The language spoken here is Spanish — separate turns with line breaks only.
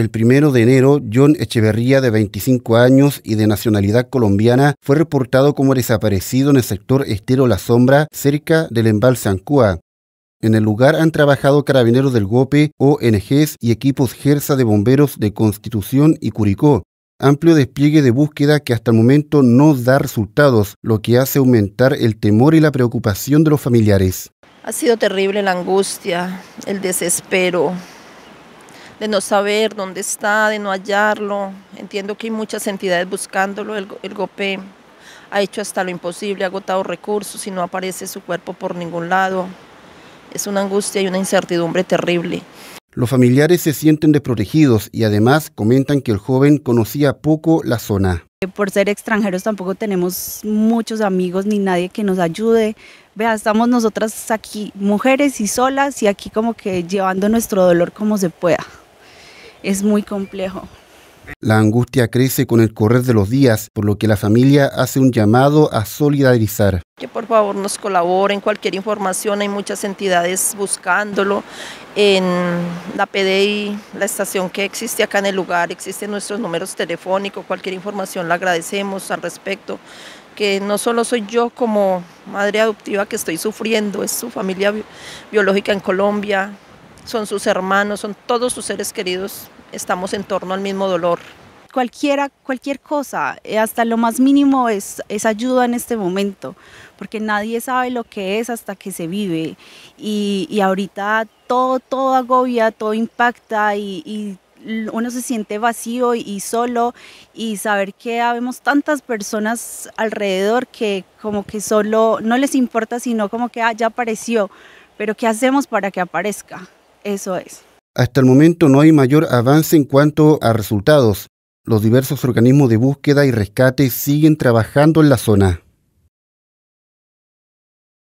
el primero de enero, John Echeverría, de 25 años y de nacionalidad colombiana, fue reportado como desaparecido en el sector Estero La Sombra, cerca del embalse Ancua. En el lugar han trabajado carabineros del GOPE, ONGs y equipos GERSA de bomberos de Constitución y Curicó. Amplio despliegue de búsqueda que hasta el momento no da resultados, lo que hace aumentar el temor y la preocupación de los familiares.
Ha sido terrible la angustia, el desespero, de no saber dónde está, de no hallarlo. Entiendo que hay muchas entidades buscándolo, el, el GOPE ha hecho hasta lo imposible, ha agotado recursos y no aparece su cuerpo por ningún lado. Es una angustia y una incertidumbre terrible.
Los familiares se sienten desprotegidos y además comentan que el joven conocía poco la zona.
Por ser
extranjeros tampoco tenemos muchos amigos ni nadie que nos ayude. Vea, estamos nosotras aquí, mujeres y solas y aquí como que llevando nuestro dolor como se pueda
es muy complejo.
La angustia crece con el correr de los días, por lo que la familia hace un llamado a solidarizar.
Que por favor nos colaboren, cualquier información, hay muchas entidades buscándolo. En la PDI, la estación que existe acá en el lugar, existen nuestros números telefónicos, cualquier información la agradecemos al respecto que no solo soy yo como madre adoptiva que estoy sufriendo, es su familia biológica en Colombia, son sus hermanos, son todos sus seres queridos, estamos en torno al mismo dolor. Cualquiera, cualquier cosa, eh, hasta lo más
mínimo es, es ayuda en este momento, porque nadie sabe lo que es hasta que se vive. Y, y ahorita todo, todo agobia, todo impacta y, uno se siente vacío y solo y saber que habemos tantas personas alrededor que como que solo no les importa sino como que ah, ya apareció, pero ¿qué hacemos para que aparezca? Eso es.
Hasta el momento no hay mayor avance en cuanto a resultados. Los diversos organismos de búsqueda y rescate siguen trabajando en la zona.